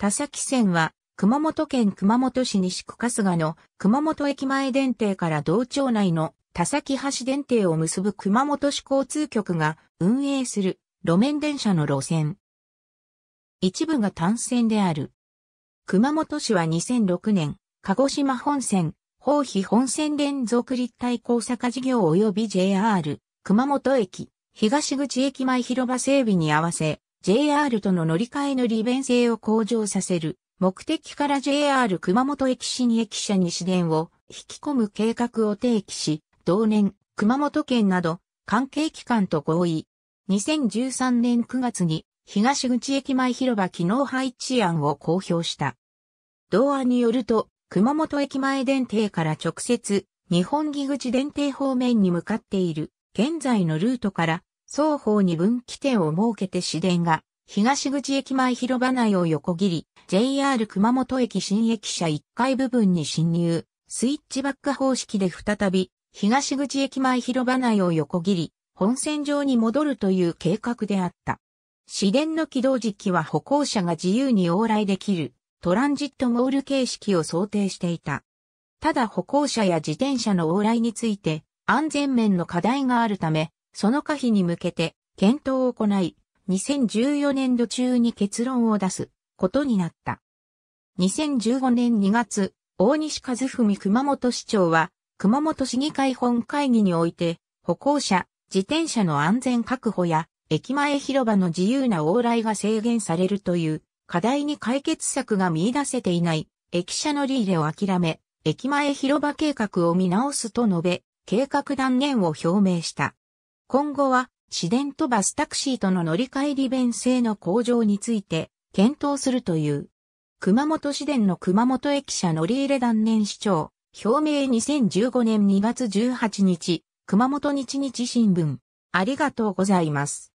田崎線は、熊本県熊本市西区春日の熊本駅前電停から道庁内の田崎橋電停を結ぶ熊本市交通局が運営する路面電車の路線。一部が単線である。熊本市は2006年、鹿児島本線、宝肥本線連続立体交差化事業及び JR、熊本駅、東口駅前広場整備に合わせ、JR との乗り換えの利便性を向上させる目的から JR 熊本駅市に駅舎西電を引き込む計画を提起し、同年、熊本県など関係機関と合意。2013年9月に東口駅前広場機能配置案を公表した。同案によると、熊本駅前電停から直接、日本木口電停方面に向かっている、現在のルートから双方に分岐点を設けて市電が東口駅前広場内を横切り、JR 熊本駅新駅舎1階部分に侵入、スイッチバック方式で再び東口駅前広場内を横切り、本線上に戻るという計画であった。市電の起動時期は歩行者が自由に往来できるトランジットモール形式を想定していた。ただ歩行者や自転車の往来について安全面の課題があるためその可否に向けて検討を行い、2014年度中に結論を出すことになった。2015年2月、大西和文熊本市長は、熊本市議会本会議において、歩行者、自転車の安全確保や、駅前広場の自由な往来が制限されるという課題に解決策が見出せていない駅舎のリ入れを諦め、駅前広場計画を見直すと述べ、計画断念を表明した。今後は、市電とバスタクシーとの乗り換え利便性の向上について検討するという。熊本市電の熊本駅舎乗り入れ断念市長、表明2015年2月18日、熊本日日新聞。ありがとうございます。